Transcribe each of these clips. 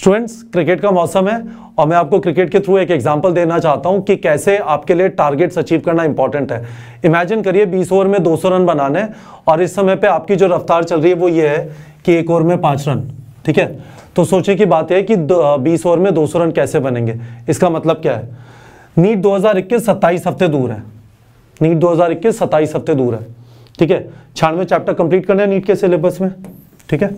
students cricket का मौसम है और मैं आपको क्रिकेट के थ्रू एक एग्जांपल देना चाहता हूं कि कैसे आपके लिए टारगेट्स अचीव करना इंपॉर्टेंट है इमेजिन करिए 20 ओवर में 200 रन बनाने और इस समय पे आपकी जो रफ्तार चल रही है वो ये है कि एक ओवर में पाँच रन ठीक है तो सोचने की बात है कि बीस ओवर में दो रन कैसे बनेंगे इसका मतलब क्या है नीट दो हज़ार हफ्ते दूर है नीट दो हज़ार हफ्ते दूर है ठीक है छानवे चैप्टर कंप्लीट करना है नीट के सिलेबस में ठीक है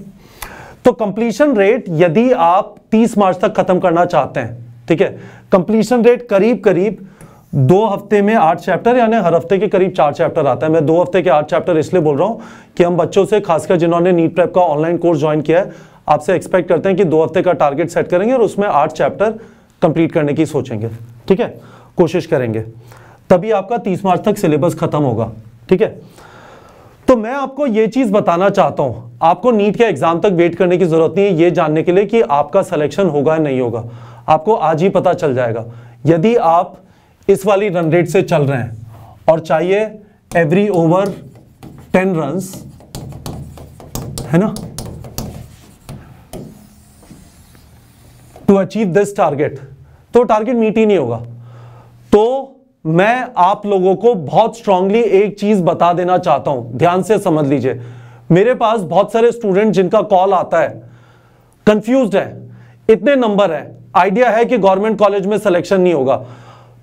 तो कंप्लीशन रेट यदि आप 30 मार्च तक खत्म करना चाहते हैं ठीक है कंप्लीशन रेट करीब करीब दो हफ्ते में आठ चैप्टर यानी हर हफ्ते के करीब चार चैप्टर आता है मैं दो हफ्ते के आठ चैप्टर इसलिए बोल रहा हूं कि हम बच्चों से खासकर जिन्होंने नीट प्रेप का ऑनलाइन कोर्स ज्वाइन किया है आपसे एक्सपेक्ट करते हैं कि दो हफ्ते का टारगेट सेट करेंगे और उसमें आठ चैप्टर कंप्लीट करने की सोचेंगे ठीक है कोशिश करेंगे तभी आपका तीस मार्च तक सिलेबस खत्म होगा ठीक है तो मैं आपको ये चीज़ बताना चाहता हूं आपको नीट के एग्जाम तक वेट करने की जरूरत नहीं है ये जानने के लिए कि आपका सिलेक्शन होगा या नहीं होगा आपको आज ही पता चल जाएगा यदि आप इस वाली रन रेट से चल रहे हैं और चाहिए एवरी ओवर टेन रन्स है ना टू अचीव दिस टारगेट तो टारगेट मीट ही नहीं होगा तो मैं आप लोगों को बहुत स्ट्रांगली एक चीज बता देना चाहता हूं ध्यान से समझ लीजिए मेरे पास बहुत सारे स्टूडेंट जिनका कॉल आता है कंफ्यूज है इतने नंबर है आइडिया है कि गवर्नमेंट कॉलेज में सिलेक्शन नहीं होगा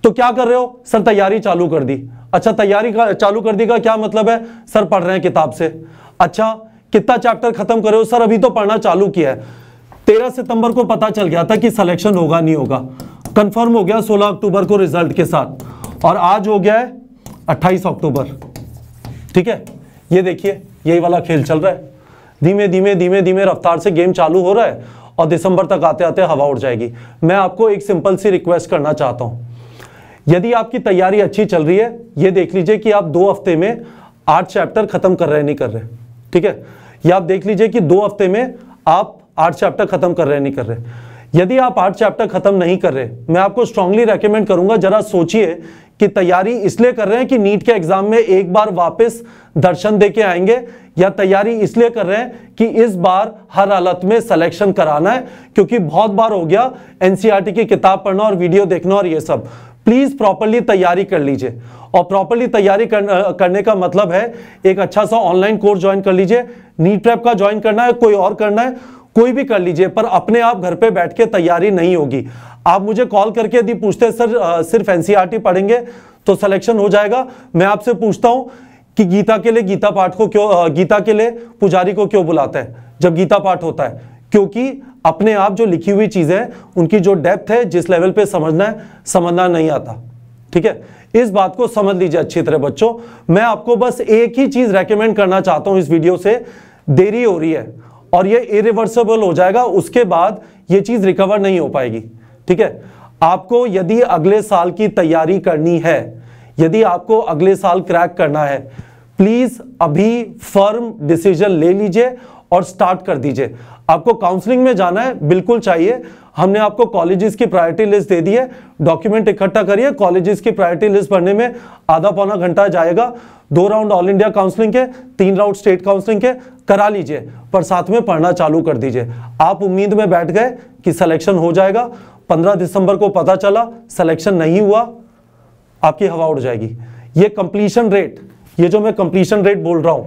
तो क्या कर रहे हो सर तैयारी चालू कर दी अच्छा तैयारी चालू कर दी का क्या मतलब है सर पढ़ रहे हैं किताब से अच्छा कितना चैप्टर खत्म करे हो सर अभी तो पढ़ना चालू किया है तेरह सितंबर को पता चल गया था कि सिलेक्शन होगा नहीं होगा कंफर्म हो गया सोलह अक्टूबर को रिजल्ट के साथ और आज हो गया है अट्ठाईस अक्टूबर ठीक है ये देखिए यही वाला खेल चल रहा है धीमे धीमे धीमे धीमे रफ्तार से गेम चालू हो रहा है और दिसंबर तक आते आते हवा उड़ जाएगी मैं आपको एक सिंपल सी रिक्वेस्ट करना चाहता हूँ यदि आपकी तैयारी अच्छी चल रही है ये देख लीजिए कि आप दो हफ्ते में आठ चैप्टर खत्म कर रहे नहीं कर रहे ठीक है या आप देख लीजिए कि दो हफ्ते में आप आठ चैप्टर खत्म कर रहे नहीं कर रहे यदि आप आठ चैप्टर खत्म नहीं कर रहे मैं आपको स्ट्रांगली रेकमेंड करूंगा जरा सोचिए की तैयारी इसलिए कर रहे हैं कि नीट के एग्जाम में एक बार वापस दर्शन दे के आएंगे या तैयारी इसलिए कर रहे हैं कि इस बार हर हालत में सिलेक्शन कराना है क्योंकि बहुत बार हो गया एनसीईआरटी e की किताब पढ़ना और वीडियो देखना और ये सब प्लीज प्रॉपरली तैयारी कर लीजिए और प्रॉपरली तैयारी कर, करने का मतलब है एक अच्छा सा ऑनलाइन कोर्स ज्वाइन कर लीजिए नीट प्रेप का ज्वाइन करना है कोई और करना है कोई भी कर लीजिए पर अपने आप घर पे बैठ के तैयारी नहीं होगी आप मुझे कॉल करके यदि पूछते सर सिर्फ एनसीईआरटी पढ़ेंगे तो सिलेक्शन हो जाएगा मैं आपसे पूछता हूं कि गीता के लिए गीता पाठ को क्यों गीता के लिए पुजारी को क्यों बुलाते हैं जब गीता पाठ होता है क्योंकि अपने आप जो लिखी हुई चीजें हैं उनकी जो डेप्थ है जिस लेवल पे समझना है समझना नहीं आता ठीक है इस बात को समझ लीजिए अच्छी तरह बच्चों मैं आपको बस एक ही चीज रेकमेंड करना चाहता हूं इस वीडियो से देरी हो रही है और ये इरिवर्सिबल हो जाएगा उसके बाद ये चीज रिकवर नहीं हो पाएगी ठीक है आपको यदि अगले साल की तैयारी करनी है यदि आपको अगले साल क्रैक करना है प्लीज अभी फर्म डिसीजन ले लीजिए और स्टार्ट कर दीजिए आपको काउंसलिंग में जाना है बिल्कुल चाहिए हमने आपको कॉलेजेस की प्रायोरिटी लिस्ट दे दी है डॉक्यूमेंट इकट्ठा करिए कॉलेजेस की प्रायोरिटी लिस्ट भरने में आधा पौना घंटा जाएगा दो राउंड ऑल इंडिया काउंसलिंग के तीन राउंड स्टेट काउंसलिंग के करा लीजिए पर साथ में पढ़ना चालू कर दीजिए आप उम्मीद में बैठ गए कि सिलेक्शन हो जाएगा 15 दिसंबर को पता चला सिलेक्शन नहीं हुआ आपकी हवा उड़ जाएगी ये कंप्लीशन रेट ये जो मैं कंप्लीशन रेट बोल रहा हूं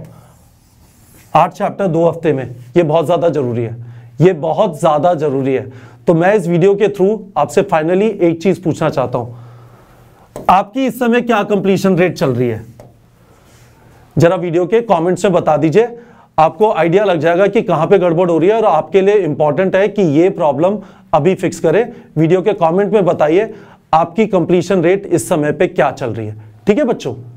आठ चैप्टर दो हफ्ते में ये बहुत ज़्यादा ज़रूरी है ये बहुत ज़्यादा ज़रूरी है तो मैं इस वीडियो के थ्रू आपसे फाइनली एक चीज़ पूछना चाहता हूं आपकी इस समय क्या कंप्लीशन रेट चल रही है जरा वीडियो के कमेंट से बता दीजिए आपको आइडिया लग जाएगा कि कहाँ पे गड़बड़ हो रही है और आपके लिए इंपॉर्टेंट है कि ये प्रॉब्लम अभी फिक्स करें वीडियो के कमेंट में बताइए आपकी कंप्लीशन रेट इस समय पे क्या चल रही है ठीक है बच्चों